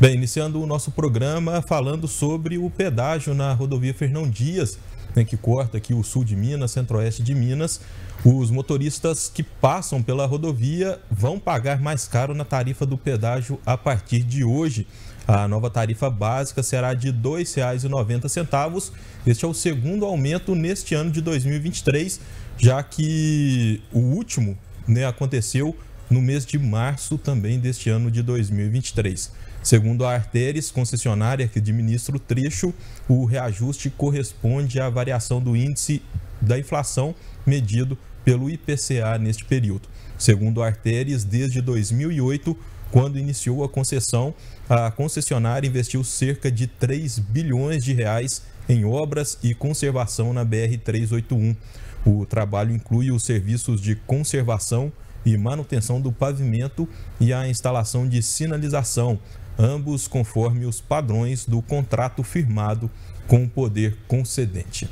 Bem, iniciando o nosso programa falando sobre o pedágio na rodovia Fernão Dias, né, que corta aqui o sul de Minas, centro-oeste de Minas. Os motoristas que passam pela rodovia vão pagar mais caro na tarifa do pedágio a partir de hoje. A nova tarifa básica será de R$ 2,90. Este é o segundo aumento neste ano de 2023, já que o último né, aconteceu no mês de março também deste ano de 2023. Segundo a Arteres, concessionária que administra o trecho, o reajuste corresponde à variação do índice da inflação medido pelo IPCA neste período. Segundo a Arteres, desde 2008, quando iniciou a concessão, a concessionária investiu cerca de 3 bilhões de reais em obras e conservação na BR 381. O trabalho inclui os serviços de conservação, e manutenção do pavimento e a instalação de sinalização, ambos conforme os padrões do contrato firmado com o poder concedente.